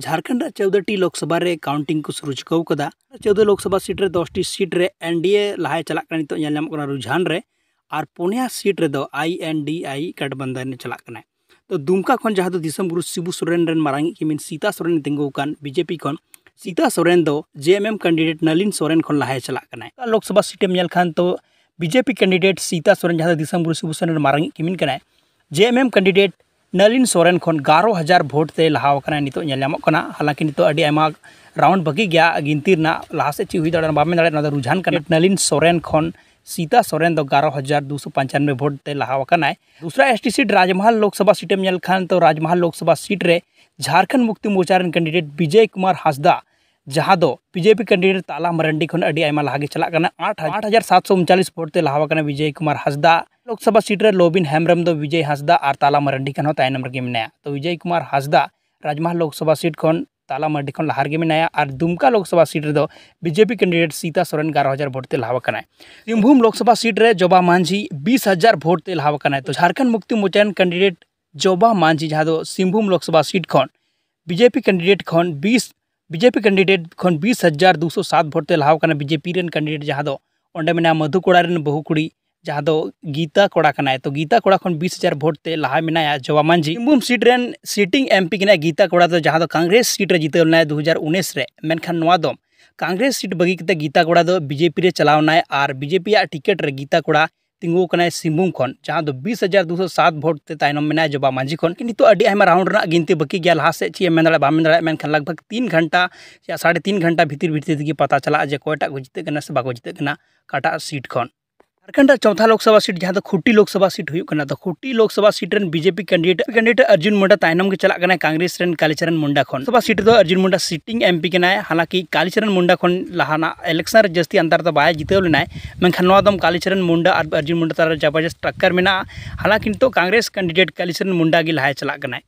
झारखंड चौदह T Lok Sabha counting को सुरु चुका चौदह लोकसभा सीट रे दस टी सीट डी ए लहा चलना तो रुझान और पोनिया सीट रे आई एन डी आई गठबंधन चलना तो दुमका खन जहां तो दिसम गुरु शिबू सोरेन रे मारांग किमिन सीता सोरेन तिंगुकान बीजेपी खन सीता सोरेन दो जेएमएम कैंडिडेट नलिन सोरेन खन लहाय चलना तो लोकसभा सीट में खान तो बीजेपी कैंडिडेट सीता सोरेन जहां दिसम गुरु शिबू सोरेन मारांग किमिन जेएमएम कैंडिडेट नलिन सोरेन खन गारो हजार भोटते लहावना नितों हालांकि नित राउंड बगी गया गिनती लहासे चीज रुझान कर नलिन सोरेन खन सीता सोरेन दो गारो हजार दुशो पंचानबे भोटते लहावना दूसरा एस टी सीट राजमहल लोकसभा सीटें तो राजमहल लोकसभा सीट रे झारखंड मुक्ति मोर्चा कैंडिडेट विजय कुमार हासदा जहाँ दो बीजेपी कैंडिडेट ताला मरंडी खन लागे चला आठ आठ हज़ार सात सौ उनचालीस भोट से लहा विजय कुमार हंसद लोकसभा सीट रे लोबिन हेम्ब्रम दो विजय हसदा और ताला मरंडी खन तायनम तो विजय कुमार हंसद राजमहल लोकसभा सीट खन ताला मरंडी खन लहा मेना और दुमका लोकसभा सीट रे बीजेपी कैंडिडेट सीता सोरेन ग्यारह हज़ार भोटते से लहा सिंहभूम लोकसभा सीट रे जोबा मांझी बीस हज़ार भोटते से लहा तो झारखंड मुक्ति मोर्चा कैंडिडेट जोबा मांझी जहाँ सिंहभूम लोकसभा सीट खन बीजेपी कैंडिडेट खन बीस ᱵᱤᱡᱮᱯᱤ ᱠᱮᱱᱰᱤᱰᱮᱴ ᱠᱷᱚᱱ 20207 ᱵᱷᱳᱴ ᱛᱮ ᱞᱟᱦᱟᱣ ᱠᱟᱱᱟ ᱵᱤᱡᱮᱯᱤ ᱨᱮᱱ ᱠᱮᱱᱰᱤᱰᱮᱴ ᱡᱟᱦᱟᱸ ᱫᱚ में ᱢᱮᱱᱟᱜᱼᱟ ᱢᱚᱫᱷᱩ ᱠᱚᱲᱟ ᱨᱮᱱ ᱵᱟᱹᱦᱩ ᱠᱩᱲᱤ ᱡᱟᱦᱟᱸ ᱫᱚ गीता कोड़ा कना है तो गीता कोड़ा खन बीस हज़ार भोट ते लहा मेनाया जवा मांझी सिंहभूम सीट रेन सीटिंग एमपी कना गीता कोड़ा तो जहां कांग्रेस सीट रे जिताव लेना दो हज़ार उन्नीस रे मेनखान नवा दो कांग्रेस सीट बगी कते गीता कोड़ा दो बीजेपी रे चलावना है और बीजेपी टिकट रे गीता कोड़ा तीगोक सिंगभूम खन जहां बीस हजार दो सौ सात भोट से तनम मे जबा माझी खन नितम राउंड गिनती बाकी गया लहा सी मे दें लगभग तीन घंटा साढ़े तीन घंटा भितर भितर तक पता चला जो कयटा को जितने से बाको जितना काटा सीट खन झारखंड चौथा लोकसभा सीट जहाँ तो खुट्टी लोकसभा सीट होना तो खुट्टी लोकसभा सीट रन BJP candidate candidate Arjun Munda तायनम के चला कांग्रेस कालीचरण मुंडा खन सभा सीट तो Arjun Munda sitting M P हालांकि कालीचरण मुंडा खन लहाना इलेक्शन जस्ती अंतर तो बै जितव लेना मेखान कालीचरण मुंडा और अर्जुन मुंडा तरह जबरदस्त टक्कर में हालांकि नितो कांग्रेस कैंडिडेट कालीचरण मुंडा के लहाय चला